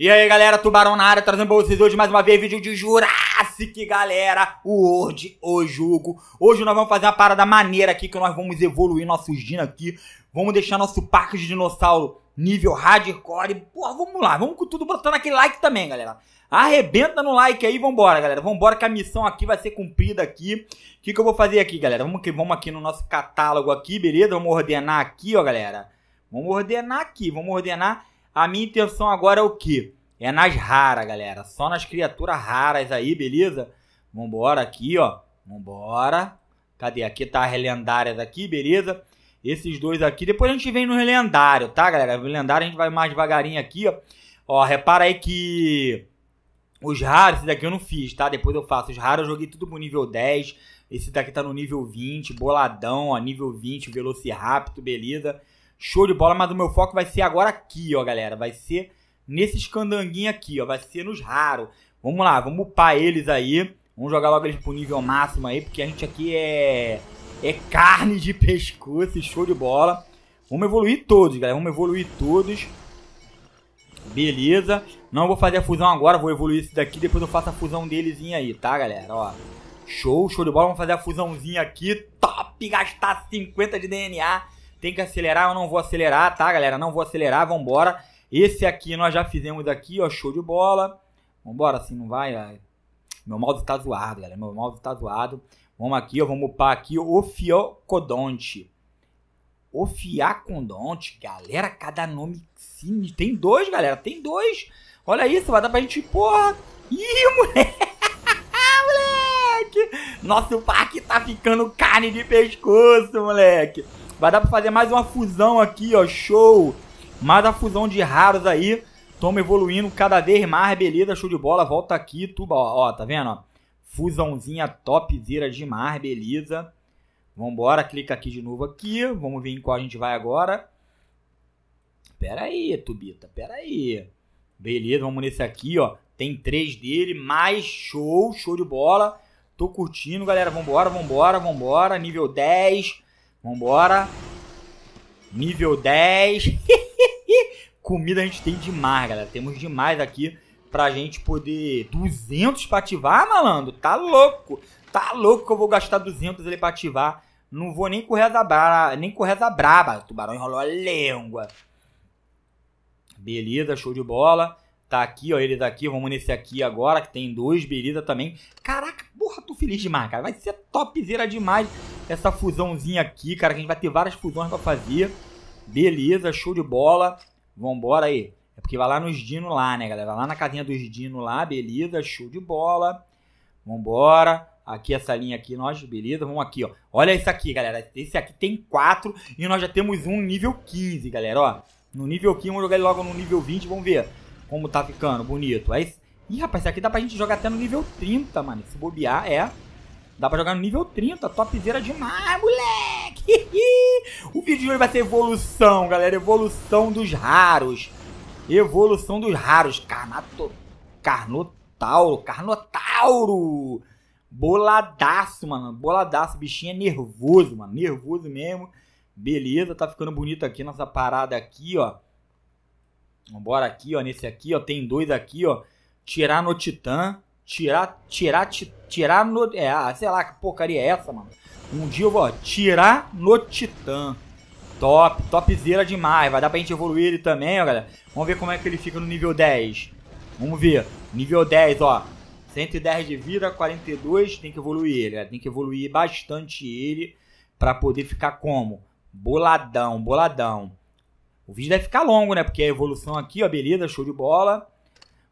E aí galera, Tubarão na área, trazendo pra vocês hoje mais uma vez vídeo de Jurassic, galera, o World, o jogo. Hoje nós vamos fazer uma parada maneira aqui, que nós vamos evoluir nosso Dino aqui. Vamos deixar nosso parque de dinossauro nível hardcore. Pô, vamos lá, vamos com tudo botando aquele like também, galera. Arrebenta no like aí, vambora, galera. Vambora que a missão aqui vai ser cumprida aqui. O que, que eu vou fazer aqui, galera? Vamos, vamos aqui no nosso catálogo aqui, beleza? Vamos ordenar aqui, ó, galera. Vamos ordenar aqui, vamos ordenar a minha intenção agora é o quê? É nas raras, galera. Só nas criaturas raras aí, beleza? Vambora aqui, ó. Vambora. Cadê? Aqui tá as lendárias aqui, beleza? Esses dois aqui. Depois a gente vem no lendário, tá, galera? No lendário a gente vai mais devagarinho aqui, ó. Ó, repara aí que... Os raros, esse daqui eu não fiz, tá? Depois eu faço. Os raros eu joguei tudo pro nível 10. Esse daqui tá no nível 20, boladão, ó. Nível 20, Velociraptor, beleza? Show de bola, mas o meu foco vai ser agora aqui, ó, galera. Vai ser nesses candanguinhos aqui, ó. Vai ser nos raros. Vamos lá, vamos upar eles aí. Vamos jogar logo eles pro nível máximo aí, porque a gente aqui é... É carne de pescoço, show de bola. Vamos evoluir todos, galera. Vamos evoluir todos. Beleza. Não vou fazer a fusão agora, vou evoluir esse daqui. Depois eu faço a fusão delezinha aí, tá, galera? Ó, show, show de bola. Vamos fazer a fusãozinha aqui. Top! Gastar 50 de DNA tem que acelerar, eu não vou acelerar, tá, galera? Não vou acelerar, vambora. Esse aqui nós já fizemos aqui, ó, show de bola. Vambora, assim não vai. Meu mouse tá zoado, galera. Meu mouse tá zoado. Vamos aqui, ó, vamos upar aqui o fiocodonte. O Fiacodonte, galera, cada nome sim. Tem dois, galera, tem dois. Olha isso, vai dar pra gente, porra. Ih, moleque. moleque. Nosso parque tá ficando carne de pescoço, moleque. Vai dar pra fazer mais uma fusão aqui, ó. Show! Mais a fusão de raros aí. Toma evoluindo cada vez mais. Beleza, show de bola. Volta aqui, tuba. Ó, ó tá vendo? Ó? Fusãozinha topzera demais, beleza. Vambora, clica aqui de novo aqui. Vamos ver em qual a gente vai agora. Pera aí, tubita, pera aí. Beleza, vamos nesse aqui, ó. Tem três dele, mais show, show de bola. Tô curtindo, galera. Vambora, vambora, vambora. Nível 10. Vambora. Nível 10. Comida a gente tem demais, galera. Temos demais aqui pra gente poder... 200 pra ativar, malandro? Tá louco. Tá louco que eu vou gastar 200 ele pra ativar. Não vou nem correr essa braba. Nem correr essa braba. O tubarão enrolou a língua. Beleza, show de bola. Tá aqui, ó, ele aqui Vamos nesse aqui agora, que tem dois. Beleza também. Caraca porra, tô feliz demais, cara. Vai ser topzera demais essa fusãozinha aqui, cara. Que a gente vai ter várias fusões pra fazer. Beleza, show de bola. Vambora aí. É porque vai lá nos Dino lá, né, galera? Vai lá na casinha dos Dino lá, beleza, show de bola. Vambora. Aqui, essa linha aqui, nós, beleza, vamos aqui, ó. Olha isso aqui, galera. Esse aqui tem 4 e nós já temos um nível 15, galera, ó. No nível 15, vamos jogar ele logo no nível 20, vamos ver como tá ficando, bonito. Aí é Ih, rapaz, esse aqui dá pra gente jogar até no nível 30, mano. Se bobear, é. Dá pra jogar no nível 30, topzera demais, moleque! o vídeo de hoje vai ser evolução, galera. Evolução dos raros. Evolução dos raros. Carnato... Carnotauro. Carnotauro! Boladaço, mano. Boladaço. Bichinho é nervoso, mano. Nervoso mesmo. Beleza, tá ficando bonito aqui nossa parada aqui, ó. Vambora aqui, ó. Nesse aqui, ó. Tem dois aqui, ó tirar no Titã, tirar, tirar, tirar no, é, ah, sei lá que porcaria é essa, mano. Um dia eu vou, tirar no Titã. Top, topzera demais. Vai dar pra gente evoluir ele também, ó, galera. Vamos ver como é que ele fica no nível 10. Vamos ver. Nível 10, ó. 110 de vida, 42. Tem que evoluir ele, galera. É, tem que evoluir bastante ele pra poder ficar como? Boladão, boladão. O vídeo deve ficar longo, né? Porque a evolução aqui, ó, beleza, show de bola.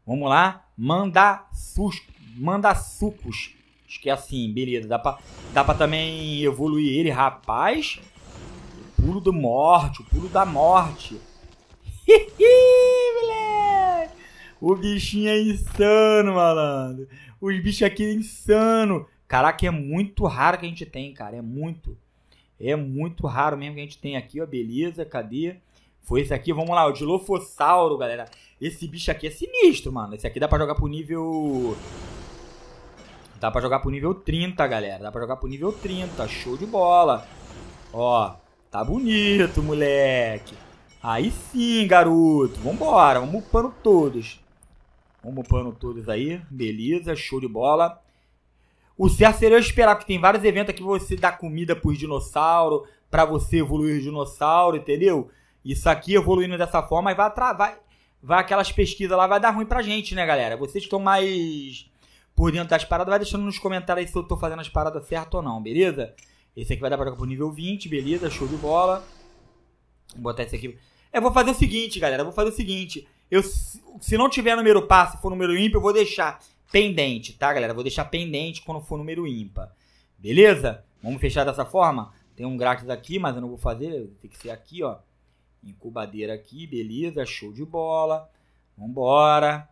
Vamos lá. Manda, sus, manda sucos. Acho que é assim, beleza. Dá pra, dá pra também evoluir ele, rapaz. O pulo do morte, o pulo da morte. moleque. O bichinho é insano, malandro. Os bichos aqui é insano. Caraca, é muito raro que a gente tem, cara. É muito. É muito raro mesmo que a gente tem aqui, ó. Beleza, cadê? Foi esse aqui, vamos lá, o Dilofossauro, galera. Esse bicho aqui é sinistro, mano. Esse aqui dá pra jogar pro nível... Dá pra jogar pro nível 30, galera. Dá pra jogar pro nível 30. Show de bola. Ó, tá bonito, moleque. Aí sim, garoto. Vambora, vamos upando todos. Vamos upando todos aí. Beleza, show de bola. O certo seria eu esperar, porque tem vários eventos aqui você dá comida pros dinossauros, pra você evoluir o dinossauro, entendeu? isso aqui evoluindo dessa forma, vai, vai, vai aquelas pesquisas lá, vai dar ruim pra gente, né, galera? Vocês estão mais por dentro das paradas, vai deixando nos comentários aí se eu tô fazendo as paradas certo ou não, beleza? Esse aqui vai dar pra pro nível 20, beleza? Show de bola. Vou botar esse aqui. Eu vou fazer o seguinte, galera, eu vou fazer o seguinte. Eu, se não tiver número par, se for número ímpar, eu vou deixar pendente, tá, galera? Eu vou deixar pendente quando for número ímpar. Beleza? Vamos fechar dessa forma? Tem um grátis aqui, mas eu não vou fazer, tem que ser aqui, ó. Incubadeira aqui, beleza, show de bola. Vambora.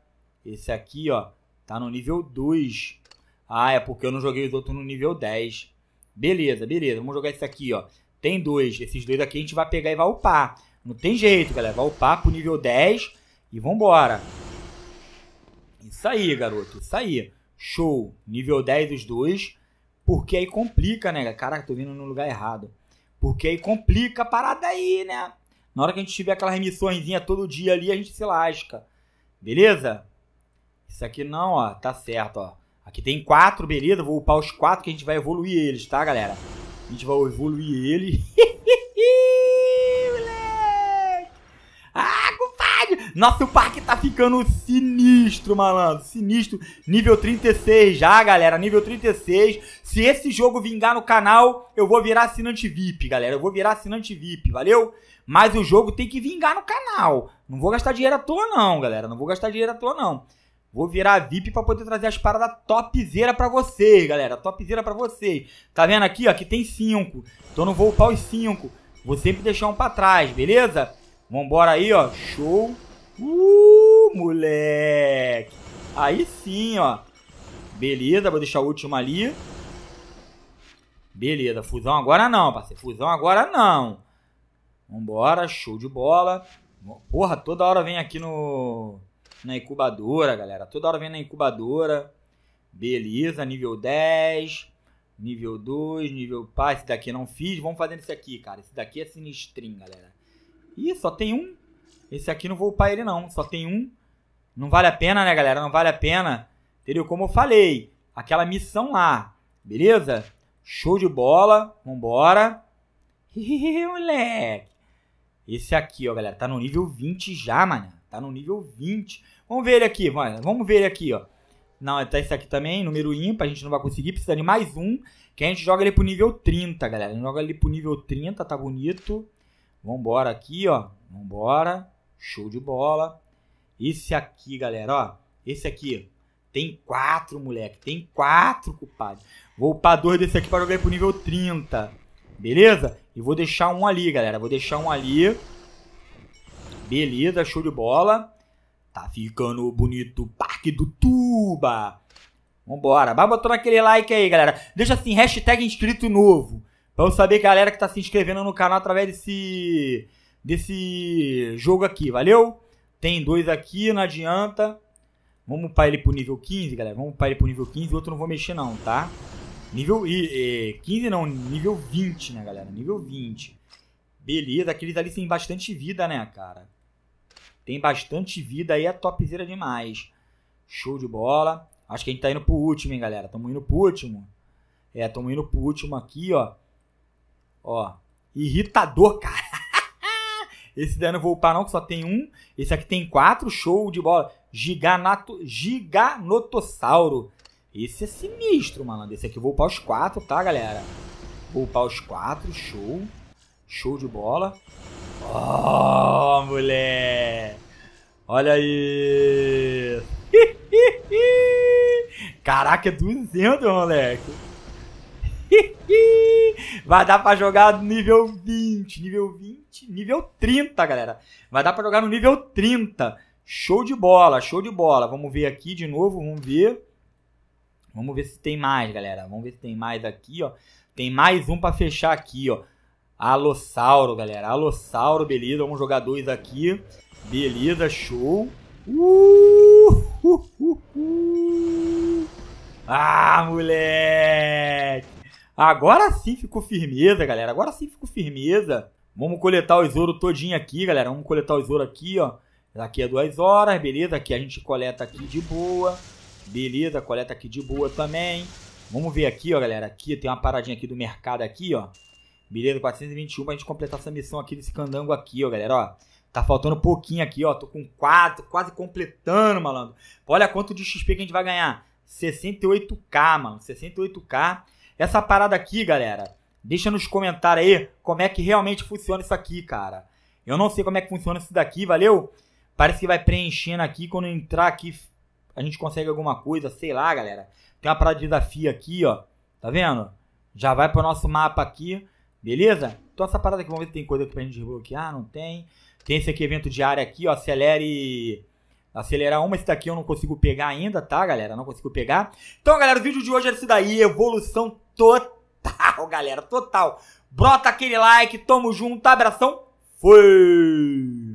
Esse aqui, ó, tá no nível 2. Ah, é porque eu não joguei os outros no nível 10. Beleza, beleza. Vamos jogar esse aqui, ó. Tem dois. Esses dois aqui a gente vai pegar e vai upar. Não tem jeito, galera. Vai upar pro nível 10 e vambora. Isso aí, garoto. Isso aí. Show. Nível 10 os dois. Porque aí complica, né? Caraca, tô vindo no lugar errado. Porque aí complica a parada aí, né? Na hora que a gente tiver aquelas remissãozinha todo dia ali, a gente se lasca. Beleza? Isso aqui não, ó, tá certo, ó. Aqui tem quatro, beleza? Vou upar os quatro que a gente vai evoluir eles, tá, galera? A gente vai evoluir eles. Nosso parque tá ficando sinistro, malandro. Sinistro. Nível 36 já, galera. Nível 36. Se esse jogo vingar no canal, eu vou virar assinante VIP, galera. Eu vou virar assinante VIP, valeu? Mas o jogo tem que vingar no canal. Não vou gastar dinheiro à toa, não, galera. Não vou gastar dinheiro à toa, não. Vou virar VIP pra poder trazer as paradas topzera pra vocês, galera. Topzera pra vocês. Tá vendo aqui, ó? Aqui tem 5. Então não vou upar os 5. Vou sempre deixar um pra trás, beleza? Vambora aí, ó. Show. Uh, moleque. Aí sim, ó. Beleza, vou deixar o último ali. Beleza, fusão agora não, parceiro. Fusão agora não. Vambora, show de bola. Porra, toda hora vem aqui no... Na incubadora, galera. Toda hora vem na incubadora. Beleza, nível 10. Nível 2, nível... Pá, esse daqui eu não fiz. Vamos fazendo esse aqui, cara. Esse daqui é sinistrinho, galera. Ih, só tem um. Esse aqui não vou upar ele não, só tem um. Não vale a pena, né, galera? Não vale a pena. Entendeu? Como eu falei, aquela missão lá, beleza? Show de bola, vambora. moleque. Esse aqui, ó, galera, tá no nível 20 já, mano. Tá no nível 20. Vamos ver ele aqui, mano. Vamos ver ele aqui, ó. Não, é, tá esse aqui também, número ímpar, a gente não vai conseguir, precisa de mais um, que a gente joga ele pro nível 30, galera. A gente joga ele pro nível 30, tá bonito. Vambora aqui, ó. Vambora. Show de bola. Esse aqui, galera, ó. Esse aqui. Tem quatro, moleque. Tem quatro, compadre. Vou upar dois desse aqui para jogar pro nível 30. Beleza? E vou deixar um ali, galera. Vou deixar um ali. Beleza, show de bola. Tá ficando bonito o Parque do Tuba. Vambora. Vai botando aquele like aí, galera. Deixa assim, hashtag inscrito novo. Pra eu saber, galera, que tá se inscrevendo no canal através desse desse jogo aqui, valeu? Tem dois aqui, não adianta. Vamos para ele pro nível 15, galera. Vamos para ele pro nível 15. O outro não vou mexer não, tá? Nível e, e, 15 não, nível 20, né, galera? Nível 20. Beleza, aqueles ali tem bastante vida, né, cara? Tem bastante vida aí, é topzera demais. Show de bola. Acho que a gente tá indo pro último, hein, galera? Tamo indo pro último. É, tamo indo pro último aqui, ó. Ó. Irritador, cara. Esse daí não vou upar não, que só tem um. Esse aqui tem quatro, show de bola. Giganato, giganotossauro. Esse é sinistro, malandro. Esse aqui eu vou upar os quatro, tá, galera? Vou upar os quatro, show. Show de bola. Oh, mulher! Olha aí! Caraca, é 200, moleque! Vai dar pra jogar nível 20, nível 20, nível 30, galera. Vai dar pra jogar no nível 30. Show de bola, show de bola. Vamos ver aqui de novo, vamos ver. Vamos ver se tem mais, galera. Vamos ver se tem mais aqui, ó. Tem mais um pra fechar aqui, ó. Alossauro, galera. Alossauro, beleza. Vamos jogar dois aqui. Beleza, show. Uh, uh, uh, uh. Ah, moleque! Agora sim ficou firmeza, galera. Agora sim ficou firmeza. Vamos coletar o tesouro todinho aqui, galera. Vamos coletar o tesouro aqui, ó. Daqui a duas horas, beleza? Aqui a gente coleta aqui de boa. Beleza, coleta aqui de boa também. Vamos ver aqui, ó, galera. Aqui tem uma paradinha aqui do mercado aqui, ó. Beleza, 421 pra gente completar essa missão aqui desse candango aqui, ó, galera, ó. Tá faltando pouquinho aqui, ó. Tô com quase quase completando, malandro. Olha quanto de XP que a gente vai ganhar. 68k, mano. 68k. Essa parada aqui, galera, deixa nos comentários aí como é que realmente funciona isso aqui, cara. Eu não sei como é que funciona isso daqui, valeu? Parece que vai preenchendo aqui, quando entrar aqui a gente consegue alguma coisa, sei lá, galera. Tem uma parada de desafio aqui, ó. Tá vendo? Já vai pro nosso mapa aqui, beleza? Então essa parada aqui, vamos ver se tem coisa aqui pra gente desbloquear, não tem. Tem esse aqui, evento diário aqui, ó, acelere acelerar uma. Esse daqui eu não consigo pegar ainda, tá, galera? Não consigo pegar. Então, galera, o vídeo de hoje é isso daí. Evolução total, galera, total. Brota aquele like, tamo junto, abração. Fui!